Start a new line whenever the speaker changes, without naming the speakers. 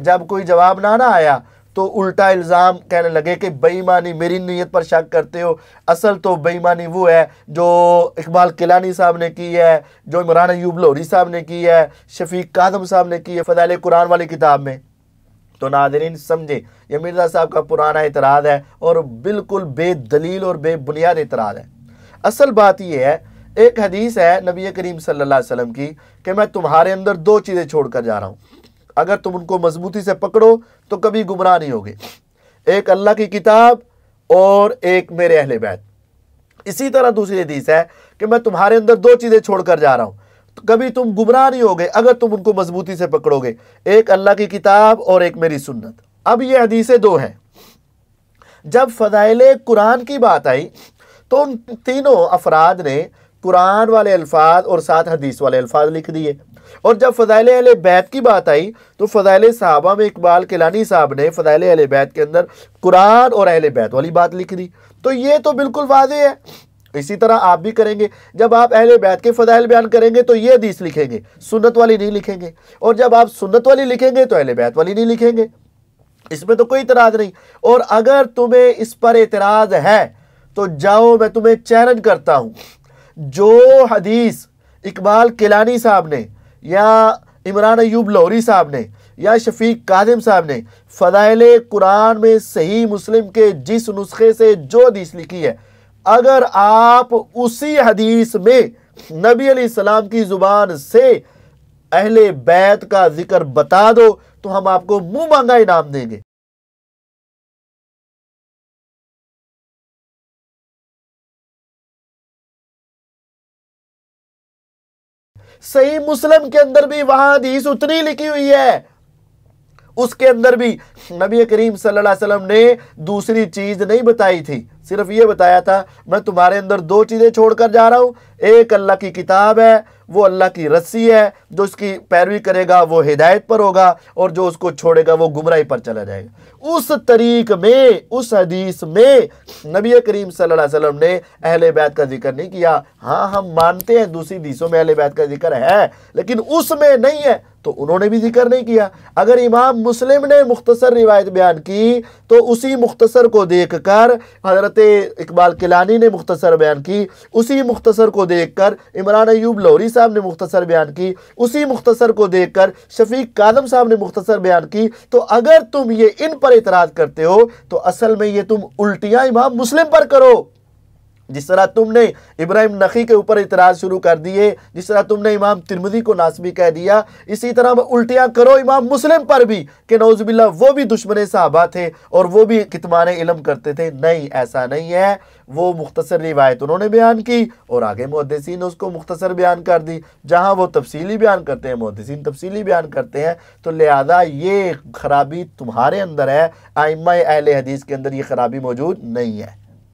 जब कोई जवाब ना ना आया तो उल्टा इल्ज़ाम कहने लगे कि बेईमानी मेरी नीयत पर शक करते हो असल तो बेईमानी वो है जो इकबाल किलानी साहब ने की है जो इमरान अयूब लोहरी साहब ने की है शफीक कादम साहब ने की है फ़दाल कुरान वाली किताब में तो नादरीन समझे ये मिर्जा साहब का पुराना इतराज़ है और बिल्कुल बेदलील और बेबुनियाद इतराज़ है असल बात यह है एक हदीस है नबी करीम सल्ला वसम की कि मैं तुम्हारे अंदर दो चीज़ें छोड़ कर जा रहा हूँ अगर तुम उनको मजबूती से पकड़ो तो कभी गुमराह नहीं होगे एक अल्लाह की किताब और एक मेरे अहले बैत इसी तरह दूसरी हदीस है कि मैं तुम्हारे अंदर दो चीज़ें छोड़कर जा रहा हूं तो कभी तुम गुमराह नहीं होगे अगर तुम उनको मजबूती से पकड़ोगे एक अल्लाह की किताब और एक मेरी सुन्नत अब ये हदीसें दो हैं जब फ़जाइल कुरान की बात आई तो उन तीनों अफराद ने कुरान वाले अल्फाज और साथ हदीस वाले अल्फाज लिख दिए और जब फ़जाइल अल बैत की बात आई तो फ़जाइल साहबा में इकबाल केलानी साहब ने फ़जाइल अल बैत के अंदर कुरान और अहल बैत वाली बात लिख दी तो ये तो बिल्कुल वाज है इसी तरह आप भी करेंगे जब आप अहल बैत के फ़जाइल बयान करेंगे तो ये हदीस लिखेंगे सुन्नत वाली नहीं लिखेंगे और जब आप सुन्नत वाली लिखेंगे तो अहल बैत वाली नहीं लिखेंगे इसमें तो कोई इतराज़ नहीं और अगर तुम्हें इस पर एतराज़ है तो जाओ मैं तुम्हें चैलेंज करता हूँ जो हदीस इकबाल किलानी साहब ने या इमरान अयूब लाहौरी साहब ने या शफीक कादिम साहब ने फ़दाइल कुरान में सही मुस्लिम के जिस नुस्खे से जो हदीस लिखी है अगर आप उसी हदीस में नबी सलाम की ज़ुबान से अहले बैत का ज़िक्र बता दो तो हम आपको मुंह मांगा इनाम देंगे सही मुस्लिम के अंदर भी वहां हदीस उतनी लिखी हुई है उसके अंदर भी नबी करीम सल्लल्लाहु अलैहि वसल्लम ने दूसरी चीज़ नहीं बताई थी सिर्फ ये बताया था मैं तुम्हारे अंदर दो चीज़ें छोड़कर जा रहा हूं एक अल्लाह की किताब है वो अल्लाह की रस्सी है जो उसकी पैरवी करेगा वो हिदायत पर होगा और जो उसको छोड़ेगा वो गुमराही पर चला जाएगा उस तरीक में उस हदीस में नबी करीम सल्लल्लाहु अलैहि वसल्लम ने अहल बैत का जिक्र नहीं किया हाँ हम मानते हैं दूसरी हदीसों में अहल बैत का जिक्र है लेकिन उसमें नहीं है तो उन्होंने भी जिक्र नहीं किया अगर इमाम मुस्लिम ने मुख्तसर रिवायत बयान की तो उसी मुख्तसर को देख कर हज़रत इकबाल किलानी ने मुख्तसर बयान की उसी मुख्तसर को देख कर इमरान अयूब लोहरी साहब ने मुख्तसर बयान की उसी मुख्तसर को देख कर शफीक कादम साहब ने मुख्तसर बयान की तो अगर तुम ये इन पर इतराज़ करते हो तो असल में ये तुम उल्टियाँ इमाम मुस्लिम पर करो जिस तरह तुमने इब्राहिम नखी के ऊपर इतराज़ शुरू कर दिए जिस तरह तुमने इमाम तिरमदी को नासबी कह दिया इसी तरह उल्टियाँ करो इमाम मुस्लिम पर भी कि नौजबिल्ला वो भी दुश्मन साहबा थे और वो भी कितमान इलम करते थे नहीं ऐसा नहीं है वो मुख्तसर रिवायत उन्होंने बयान की और आगे मुहदसिन ने उसको मुख्तसर बयान कर दी जहाँ वो तफसीली बयान करते हैं मुहदसिन तफसीली बयान करते हैं तो लिहाजा ये खराबी तुम्हारे अंदर है आइम अहल हदीस के अंदर ये खराबी मौजूद नहीं है